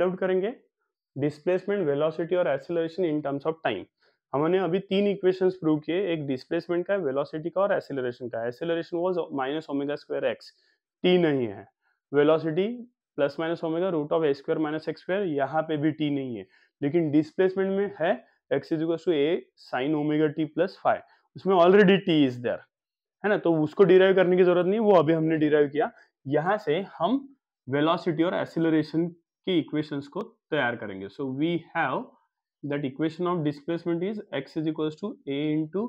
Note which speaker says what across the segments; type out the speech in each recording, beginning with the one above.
Speaker 1: Find out करेंगे displacement velocity और acceleration in terms of time हमने अभी तीन इक्वेशंस प्रूव किए एक डिस्प्लेसमेंट का वेलोसिटी का और एसिलेशन का acceleration was minus omega square x t नहीं है velocity plus minus omega root of a square minus x square यहाँ पे भी टी नहीं है लेकिन डिस्प्लेसमेंट में है x is to a sine omega t plus five उसमें ऑलरेडी टी इज देयर है ना तो उसको डिराइव करने की जरूरत नहीं वो अभी हमने डिराइव किया यहाँ से हम वेलोसिटी और एसिलरेशन की इक्वेशंस को तैयार करेंगे so we have that equation of displacement is x is equal to a into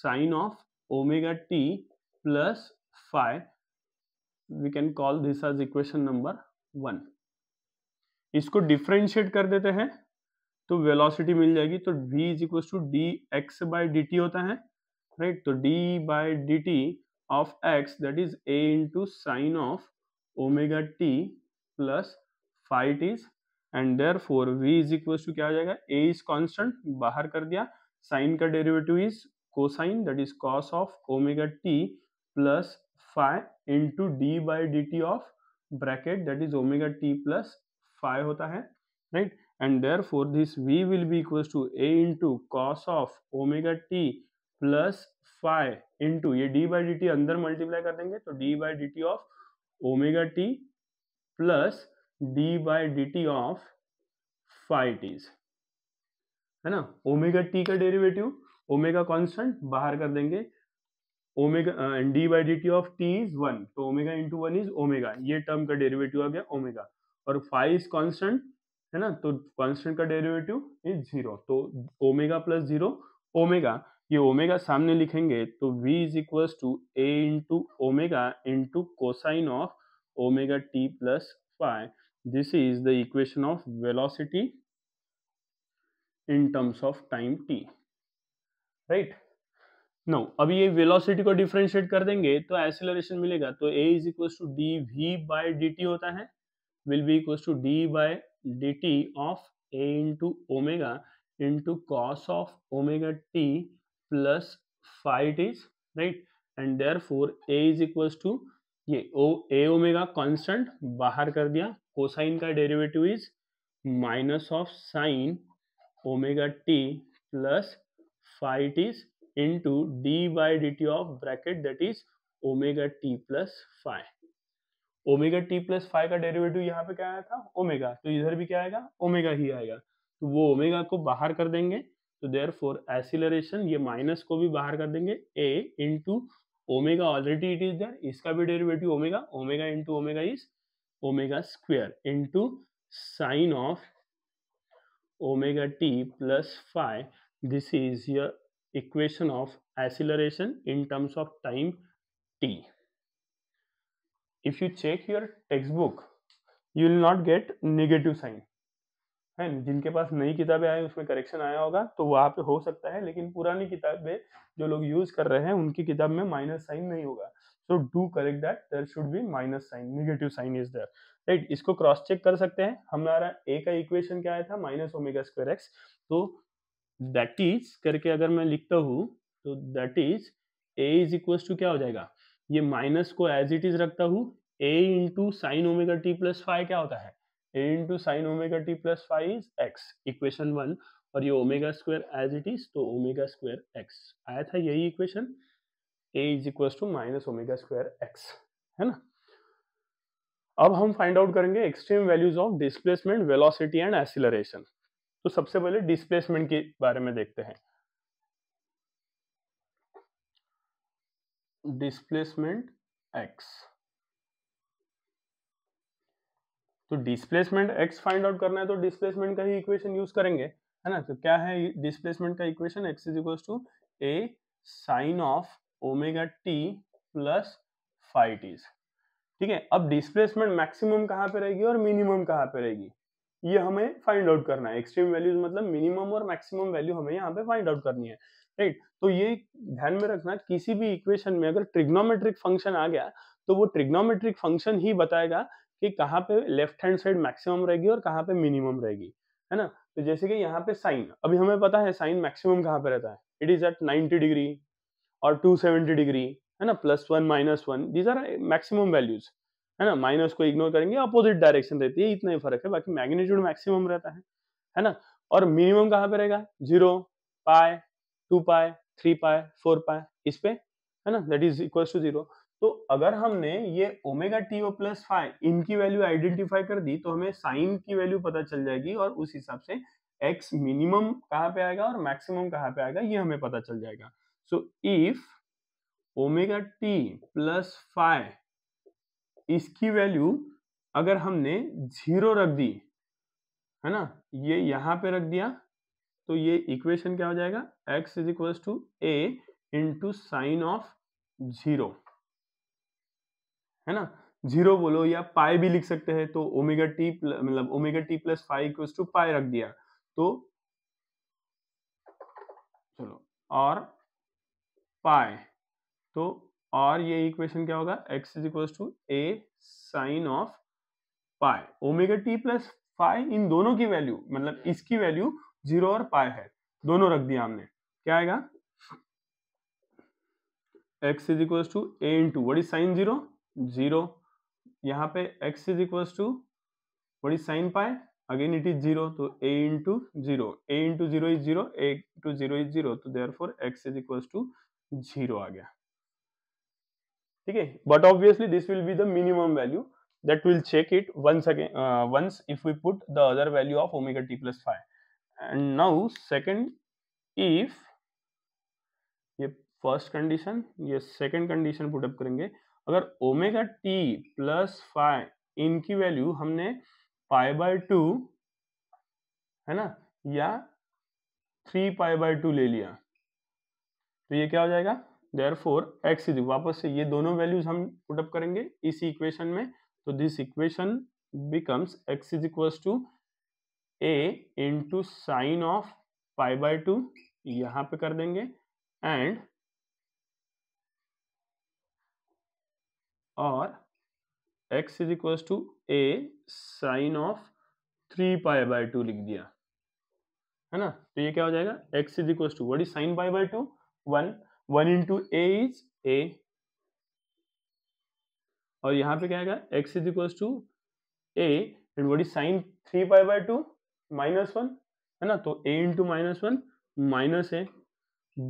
Speaker 1: sine of omega t plus five we can call this as equation number one इसको differentiate कर देते हैं तो velocity मिल जाएगी तो v is equal to d x by d t होता है राइट right? तो d by d t of x that is a into sine of omega t plus five it is and therefore v is equal to क्या हो जाएगा ए is constant बाहर कर दिया sine का derivative is cosine that is cos of omega t plus five into d by d t of bracket that is omega t plus five होता है right and therefore this v will be equal to a into cos of omega t plus five into ये d by d t अंदर multiply कर देंगे तो d by d t of omega t plus d by d t of five t's है ना omega t का derivative omega constant बाहर कर देंगे omega d by d t of t is one तो omega into one is omega ये term का derivative आ गया ओमेगा और फाइव इज कॉन्स्टेंट है ना तो कॉन्स्टेंट का डेरिवेटिव इज जीरो तो ओमेगा प्लस जीरो ओमेगा ये ओमेगा सामने लिखेंगे तो v is equal to a into omega into cosine of omega t plus five this is the equation of velocity in terms of time t right right? No अब ये velocity को differentiate कर देंगे तो acceleration मिलेगा तो a is equal to d v by d t होता है will be equal to d by d t of a into omega into cos of omega t plus five is right and there four a is equal to ये ओ ए omega constant बाहर कर दिया cosine का derivative is minus of sine omega t plus five is to d by d t of bracket that is omega t plus five omega t plus five का derivative यहाँ पे क्या आया था ओमेगा तो इधर भी क्या आएगा ओमेगा ही आएगा तो वो ओमेगा को बाहर कर देंगे तो देयर फोर ये माइनस को भी बाहर कर देंगे a into omega already it is there इसका भी derivative omega omega into omega is omega square into sine of omega t plus five this is your equation of acceleration in terms of time t if you check your textbook you will not get negative sign है जिनके पास नई किताबें आई उसमें correction आया होगा तो वहाँ पे हो सकता है लेकिन पुरानी किताबें जो लोग यूज़ कर रहे हैं उनकी किताब में माइनस साइन नहीं होगा so do correct that there should be minus sign negative sign is there right इसको क्रॉस चेक कर सकते हैं हमारा ए का इक्वेशन क्या आया था माइनस ओमेगा स्क्वायर एक्स तो दैट इज करके अगर मैं लिखता हूँ तो that is a is equal to क्या हो जाएगा ये माइनस को एज इट इज रखता हूँ a into sine omega t plus five क्या होता है a into sine omega t plus five is x equation one और ये omega square as it is तो ओमेगा स्क्वायर एक्स आया था यही equation a is equal to minus omega square x है ना अब हम फाइंड आउट करेंगे extreme values of displacement velocity and acceleration तो सबसे पहले डिस्प्लेसमेंट के बारे में देखते हैं डिस्प्लेसमेंट एक्स तो डिस्प्लेसमेंट एक्स फाइंड आउट करना है तो डिस्प्लेसमेंट का ही इक्वेशन यूज करेंगे है ना तो क्या है डिस्प्लेसमेंट का equation x is equal to a sine of omega t plus five t's ठीक है अब डिस्प्लेसमेंट मैक्सिमम कहाँ पे रहेगी और मिनिमम कहाँ पे रहेगी ये हमें फाइंड आउट करना है एक्सट्रीम वैल्यूज मतलब मिनिमम और मैक्सिमम वैल्यू हमें यहाँ पे फाइंड आउट करनी है राइट right? तो ये ध्यान में रखना किसी भी इक्वेशन में अगर ट्रिग्नोमेट्रिक फंक्शन आ गया तो वो ट्रिग्नोमेट्रिक फंक्शन ही बताएगा कि कहाँ पे लेफ्ट हैंड साइड मैक्सिमम रहेगी और कहाँ पे मिनिमम रहेगी है ना तो जैसे कि यहाँ पे साइन अभी हमें पता है साइन मैक्सिमम कहाँ पे रहता है इट इज एट 90 डिग्री और 270 डिग्री है ना plus one minus one these are maximum values है ना माइनस को इग्नोर करेंगे अपोजिट डायरेक्शन रहती है इतना ही फर्क है बाकी मैग्नीट्यूड मैक्सिमम रहता है है ना और मिनिमम कहाँ पे रहेगा जीरो पाए टू पाए थ्री पाए फोर पाए इस पे है ना that is equal to zero तो अगर हमने ये omega t o plus five इनकी वैल्यू आइडेंटिफाई कर दी तो हमें साइन की वैल्यू पता चल जाएगी और उस हिसाब से एक्स मिनिमम कहाँ पे आएगा और मैक्सिमम कहाँ पे आएगा ये हमें पता चल जाएगा so if omega t plus five इसकी वैल्यू अगर हमने जीरो रख दी है ना ये यहाँ पे रख दिया तो ये इक्वेशन क्या हो जाएगा x is equal to a into sine of zero है ना जीरो बोलो या पाई भी लिख सकते हैं तो ओमेगा टी मतलब omega t plus five equals to pi रख दिया तो चलो और पाई तो और ये इक्वेशन क्या होगा x is equal to a sine of pi omega t plus five इन दोनों की वैल्यू मतलब इसकी वैल्यू जीरो और पाई है दोनों रख दिया हमने क्या आएगा x is equal to a into what is sine zero zero यहाँ पे x इज इक्वल्स टू बड़ी sine pi again it is zero तो a into zero a into zero is zero a into zero is zero तो देर therefore x is equals to zero आ गया ठीक है but obviously this will be the minimum value that will check it once again once if we put the other value of omega t plus five and now second if ये first condition ये second condition put up करेंगे अगर omega t plus five इनकी value हमने pi by to है ना या three pi by to ले लिया तो ये क्या हो जाएगा देयर फोर एक्स इज वापस से ये दोनों वैल्यूज हम पुटअप करेंगे इस इक्वेशन में तो this equation becomes x is equal to a into sine of pi by two यहां पे कर देंगे एंड और x is equal to a sine of three pi by two लिख दिया है ना तो ये क्या हो जाएगा x is equal to what is sine pi by two one one into a is a और यहाँ पे क्या आएगा x is equal to a and what is sine three pi by two minus one है ना तो a into minus one minus a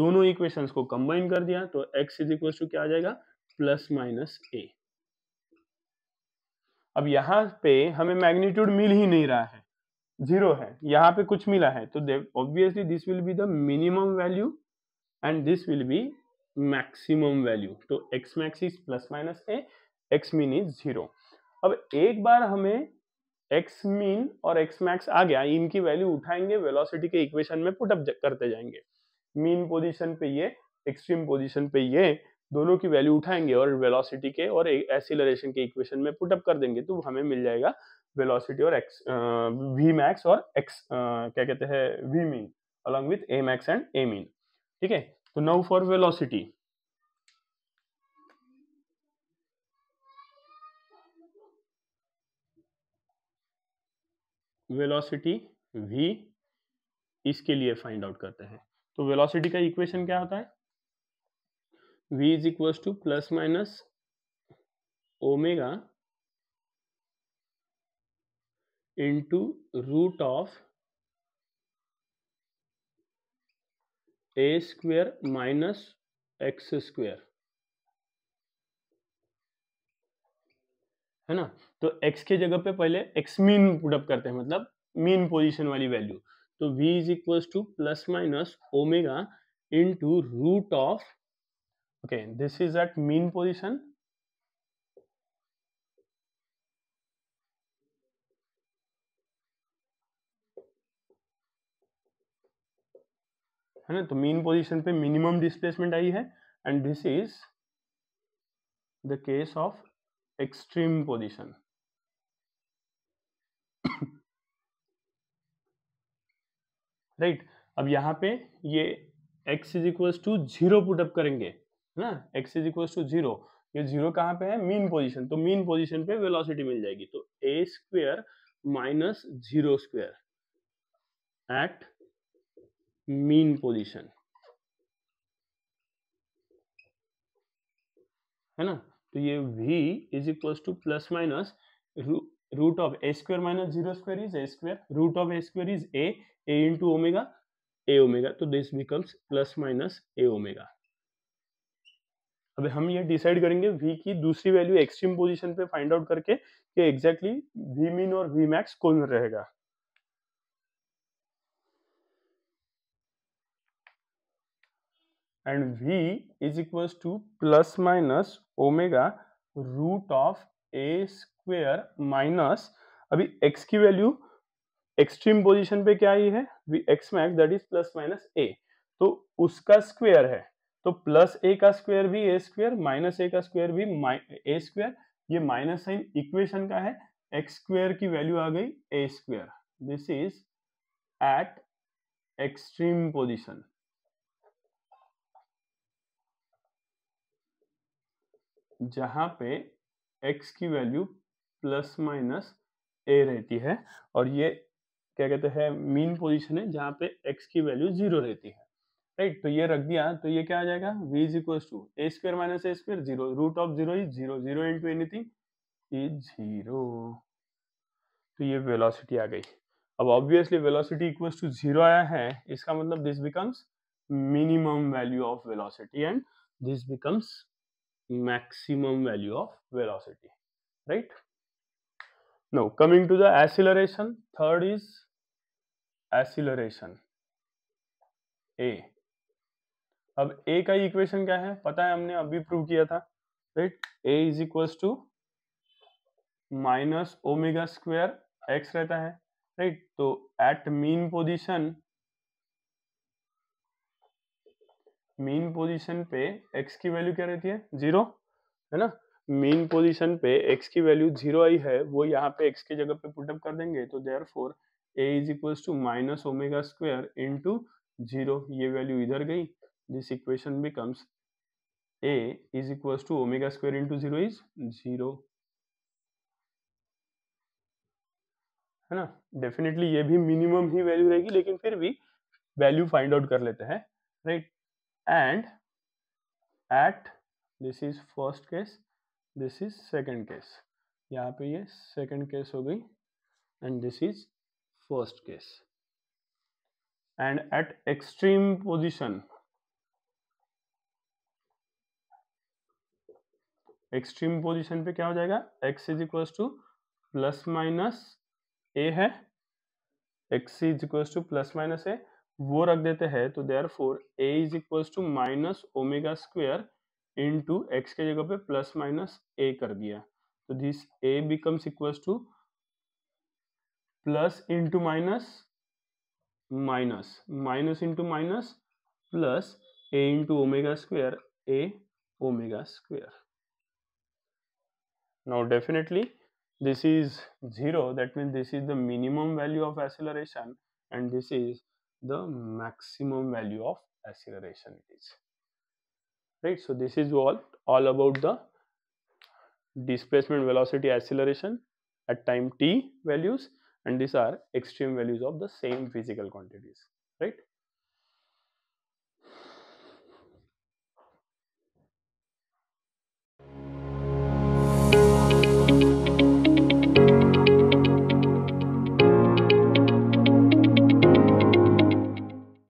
Speaker 1: दोनों equations को कंबाइन कर दिया तो x इज इक्व टू क्या आ जाएगा प्लस माइनस ए अब यहाँ पे हमें मैग्नीट्यूड मिल ही नहीं रहा है जीरो है यहाँ पे कुछ मिला है तो obviously this will be the minimum value and this will be maximum value तो x max is plus minus a x min is zero अब एक बार हमें एक्स मीन और एक्स मैक्स आ गया इनकी वैल्यू उठाएंगे वेलोसिटी के इक्वेशन में पुटअप करते जाएंगे मीन पोजीशन पे ये एक्सट्रीम पोजीशन पे ये दोनों की वैल्यू उठाएंगे और वेलोसिटी के और एसिलरेशन के इक्वेशन में पुटअप कर देंगे तो हमें मिल जाएगा वेलोसिटी और एक्स वी मैक्स और एक्स क्या कहते हैं v min along with a max and a min ठीक है तो now for velocity velocity v इसके लिए फाइंड आउट करते हैं तो वेलोसिटी का इक्वेशन क्या होता है v is equals to plus minus omega into root of a square minus x square है ना तो x के जगह पे पहले x मीन पुटअप करते हैं मतलब मीन पोजीशन वाली वैल्यू तो v is equals to plus minus omega into root of okay this is at mean position है ना तो मीन पोजीशन पे मिनिमम डिस्प्लेसमेंट आई है and this is the case of extreme position right अब यहां पे ये x is equal to zero put up करेंगे ना x is equal to zero ये जीरो कहाँ पे है मीन पोजीशन तो मीन पोजीशन पे वेलोसिटी मिल जाएगी तो a square minus zero square at mean position है ना तो ये v is equal to plus minus root of a square minus zero square is a square root of a square is a a into omega a omega तो this becomes plus minus a omega अब हम ये decide करेंगे v की दूसरी value extreme position पे find out करके कि एग्जैक्टली वी मिन और वी मैक्स कौन रहेगा and v is equal to plus minus omega root of a square minus अभी एक्स की वैल्यू एक्सट्रीम पोजीशन पे क्या आई है v x max that is plus minus a तो उसका स्क्वेयर है तो प्लस ए का स्क्वायर भी ए स्क्वायर माइनस ए का स्क्वायर भी ए स्क्वायर ये माइनस साइन इक्वेशन का है एक्स स्क्वायर की वैल्यू आ गई a square this is at extreme position जहां पे एक्स की वैल्यू प्लस माइनस ए रहती है और ये क्या कहते हैं मीन पोजीशन है जहां पे एक्स की वैल्यू जीरो रहती है राइट तो ये रख दिया तो ये क्या आ जाएगा v is equal to a square minus a square zero root of zero is zero zero into anything is zero तो ये वेलोसिटी आ गई अब obviously velocity equals to zero आया है इसका मतलब this becomes minimum value of velocity and this becomes maximum value of velocity right now coming to the acceleration third is acceleration a अब ए का इक्वेशन क्या है पता है हमने अभी प्रूव किया था right a is equal to minus omega square x रहता है राइट तो at mean position mean position पे एक्स की वैल्यू क्या रहती है जीरो है ना मीन पोजीशन पे एक्स की वैल्यू जीरो आई है वो यहाँ पे एक्स की जगह पे पुटअप कर देंगे तो देर for a is equal to minus omega square into zero ये वैल्यू इधर गई this equation becomes a is equals to omega square into 0 is 0 है ना डेफिनेटली ये भी मिनिमम ही वैल्यू रहेगी लेकिन फिर भी वैल्यू फाइंड आउट कर लेते हैं right and at this is first case this is second case यहाँ पे ये सेकंड केस हो गई and this is first case and at extreme position extreme position पे क्या हो जाएगा x is equal to plus minus a है x is equal to plus minus a वो रख देते हैं तो there four a is equal to minus omega square into x के जगह पे प्लस माइनस ए कर दिया तो this a becomes equal to plus into minus minus minus into minus plus a into omega square a omega square now definitely this is 0 that means this is the minimum value of acceleration and this is the maximum value of acceleration It is right so this is all all about the displacement velocity acceleration at time t values and these are extreme values of the same physical quantities right